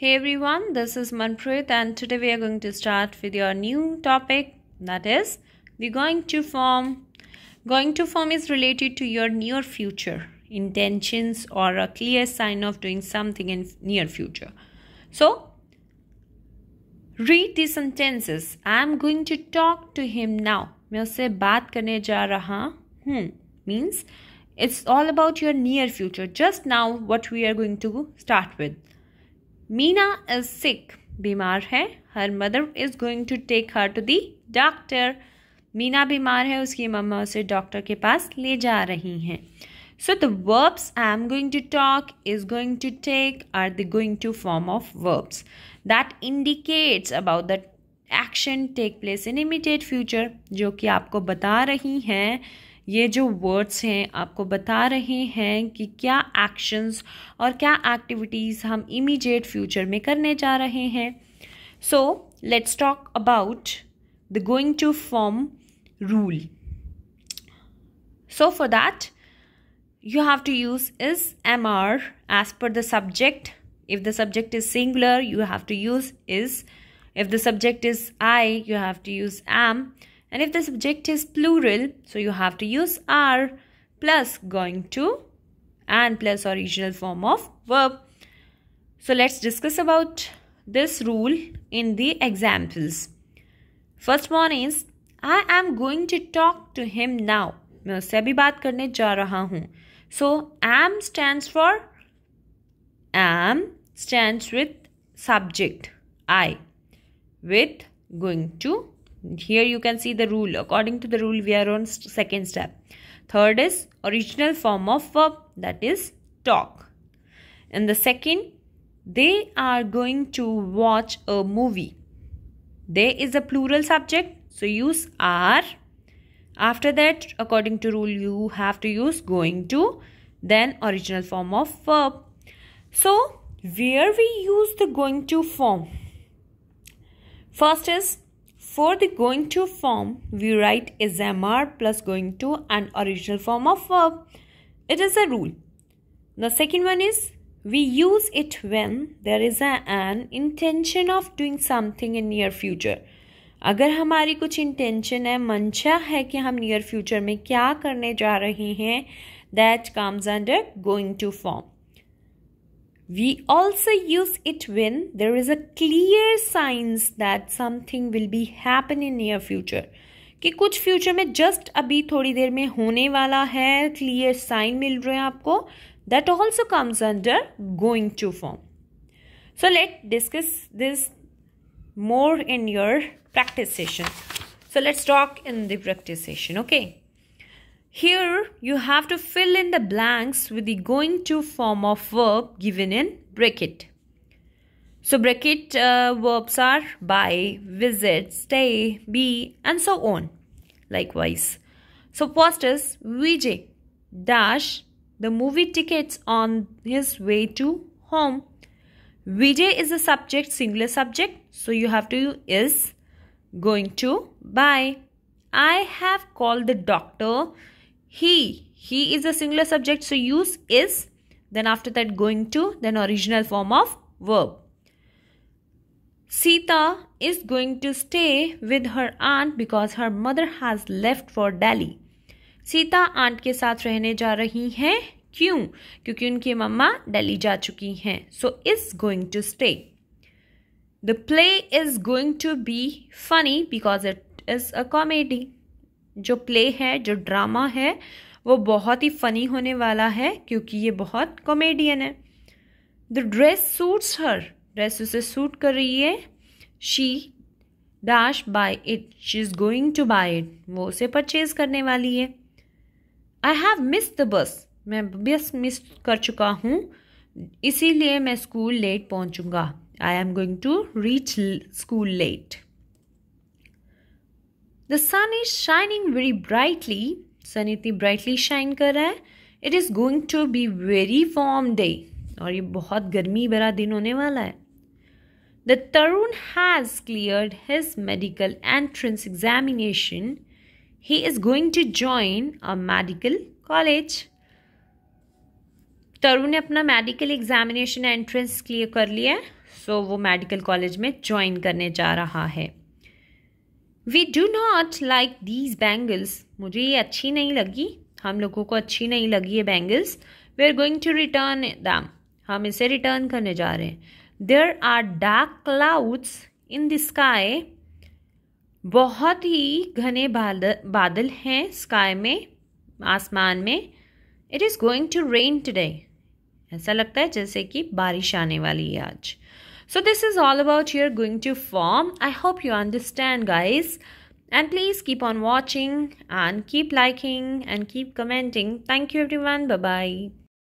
Hey everyone, this is Manpreet and today we are going to start with your new topic that is the going to form. Going to form is related to your near future intentions or a clear sign of doing something in near future. So read these sentences. I am going to talk to him now. मैं उससे बात करने जा रहा means it's all about your near future. Just now what we are going to start with. Meena is sick बीमार है her mother is going to take her to the doctor Meena बीमार है उसकी मम्मा उसे डॉक्टर के पास ले जा रही हैं so the verbs I am going to talk is going to take are the going to form of verbs that indicates about the action take place in immediate future जो कि आपको बता रही हैं ये जो वर्ड्स हैं आपको बता रहे हैं कि क्या एक्शंस और क्या एक्टिविटीज़ हम इमीडिएट फ्यूचर में करने जा रहे हैं so let's talk about the going to form rule so for that you have to use is am are as per the subject if the subject is singular you have to use is if the subject is I you have to use am And if the subject is plural, so you have to use are plus going to and plus original form of verb. So let's discuss about this rule in the examples. First one is I am going to talk to him now. मैं उससे stands बात करने जा रहा हूँ I with going to here you can see the rule according to the rule we are on second step third is original form of verb that is talk and the second they are going to watch a movie they is a plural subject so use are after that according to rule you have to use going to then original form of verb so where we use the going to form first is For the going to form, we write is MR plus going to an original form of verb. It is a rule. The second one is we use it when there is a, an intention of doing something in near future. अगर हमारी कुछ intention है मंशा है कि हम near future में क्या करने जा रहे हैं that comes under going to form We also use it when there is a clear signs that something will be happening near future. कि कुछ फ्यूचर में जस्ट अभी थोड़ी देर में होने वाला है क्लियर साइन मिल रहे हैं आपको that also comes under going to form so let discuss this more in your practice session. So let's talk in the practice session, okay? Here you have to fill in the blanks with the going to form of verb given in bracket. So bracket uh, verbs are buy, visit, stay, be and so on. Likewise. So first is Vijay dash the movie tickets on his way to home. Vijay is a subject, singular subject. So you have to is going to buy. I have called the doctor he he is a singular subject so use is then after that going to then original form of verb sita is going to stay with her aunt because her mother has left for delhi Sita aunt के साथ रहने जा रही हैं क्यों क्योंकि उनकी मम्मा दिल्ली जा चुकी हैं So is going to stay. The play is going to be funny because it is a comedy. जो प्ले है जो ड्रामा है वो बहुत ही फ़नी होने वाला है क्योंकि ये बहुत कॉमेडियन है the dress suits her dress उसे सूट कर रही है she dash buy it she is going to buy it वो उसे परचेज करने वाली है I have miss the bus मैं बस मिस कर चुका हूँ इसीलिए मैं स्कूल लेट पहुँचूंगा I am going to reach school late the sun is shining very brightly sun इतनी ब्राइटली शाइन कर रहा है it is going to be very warm day और ये बहुत गर्मी भरा दिन होने वाला है the Tarun has clear his medical entrance examination he is going to join a medical college Tarun ने अपना मेडिकल एग्जामिनेशन एंट्रेंस क्लियर कर लिया है सो वो मेडिकल कॉलेज में ज्वाइन करने जा रहा है we do not like these bangles मुझे ये अच्छी नहीं लगी हम लोगों को अच्छी नहीं लगी ये bangles we are going to return them हम इसे रिटर्न करने जा रहे हैं there are dark clouds in the sky बहुत ही घने बादल बादल हैं स्काई में आसमान में it is going to rain today ऐसा लगता है जैसे कि बारिश आने वाली है आज So this is all about your going to form. I hope you understand guys. And please keep on watching and keep liking and keep commenting. Thank you everyone. Bye-bye.